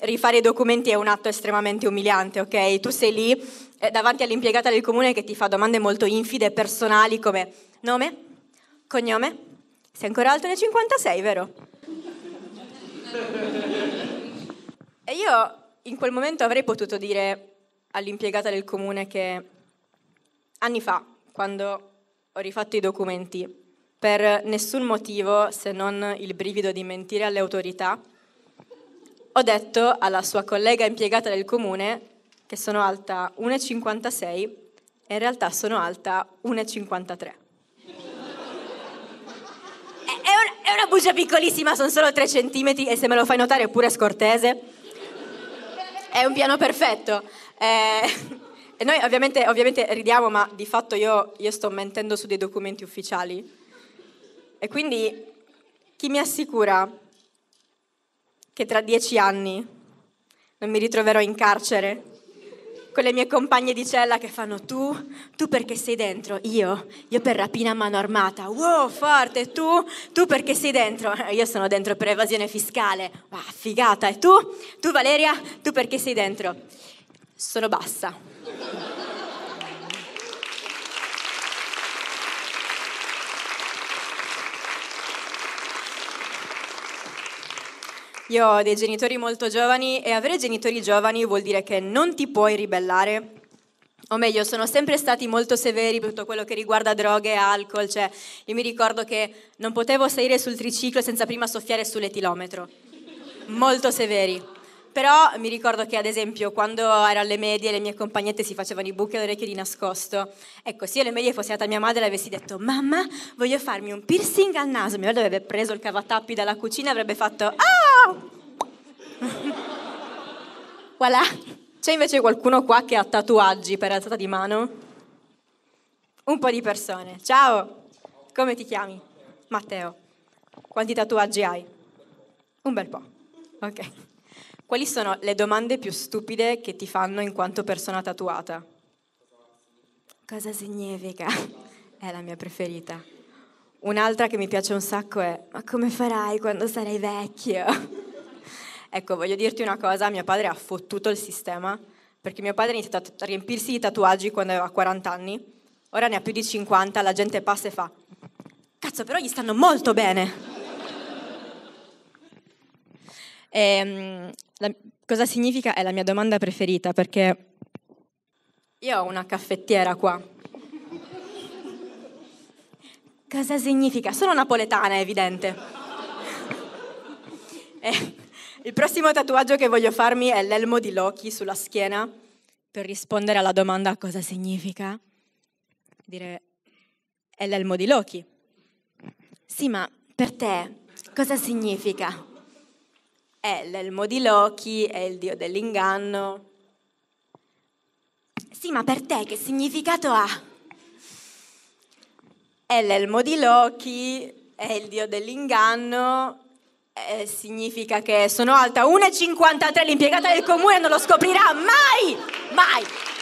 Rifare i documenti è un atto estremamente umiliante, ok? Tu sei lì eh, davanti all'impiegata del comune che ti fa domande molto infide e personali come nome, cognome, sei ancora alto nel 56, vero? e io in quel momento avrei potuto dire all'impiegata del comune che anni fa, quando ho rifatto i documenti, per nessun motivo se non il brivido di mentire alle autorità, ho detto alla sua collega impiegata del comune che sono alta 1,56 e in realtà sono alta 1,53. È una bugia piccolissima, sono solo 3 centimetri e se me lo fai notare è pure scortese. È un piano perfetto. Eh, noi ovviamente, ovviamente, ridiamo, ma di fatto io, io, sto mentendo su dei documenti ufficiali. E quindi chi mi assicura che tra dieci anni non mi ritroverò in carcere con le mie compagne di cella che fanno tu, tu perché sei dentro, io, io per rapina a mano armata, wow, forte, tu, tu perché sei dentro, eh, io sono dentro per evasione fiscale, wow, figata, e tu, tu Valeria, tu perché sei dentro, sono bassa. Io ho dei genitori molto giovani e avere genitori giovani vuol dire che non ti puoi ribellare. O meglio, sono sempre stati molto severi per tutto quello che riguarda droghe e alcol. Cioè, io mi ricordo che non potevo salire sul triciclo senza prima soffiare sull'etilometro. Molto severi. Però mi ricordo che ad esempio quando ero alle medie le mie compagnette si facevano i buchi alle orecchie di nascosto. Ecco, se io alle medie fossi andata a mia madre e le avessi detto mamma voglio farmi un piercing al naso, mia madre avrebbe preso il cavatappi dalla cucina e avrebbe fatto ah! voilà. C'è invece qualcuno qua che ha tatuaggi per alzata di mano? Un po' di persone. Ciao! Come ti chiami? Matteo. Quanti tatuaggi hai? Un bel po'. Ok. Quali sono le domande più stupide che ti fanno in quanto persona tatuata? Cosa significa? È la mia preferita. Un'altra che mi piace un sacco è ma come farai quando sarai vecchio? ecco, voglio dirti una cosa, mio padre ha fottuto il sistema, perché mio padre ha iniziato a riempirsi di tatuaggi quando aveva 40 anni, ora ne ha più di 50, la gente passa e fa, cazzo però gli stanno molto bene. E, ehm, la, cosa significa è la mia domanda preferita perché io ho una caffettiera qua. Cosa significa? Sono napoletana, è evidente. E, eh, il prossimo tatuaggio che voglio farmi è l'elmo di Loki sulla schiena per rispondere alla domanda cosa significa. Dire è l'elmo di Loki. Sì, ma per te cosa significa? è l'elmo di Loki, è il dio dell'inganno. Sì, ma per te che significato ha? È l'elmo di Loki, è il dio dell'inganno, eh, significa che sono alta 1,53, l'impiegata del comune non lo scoprirà mai, mai.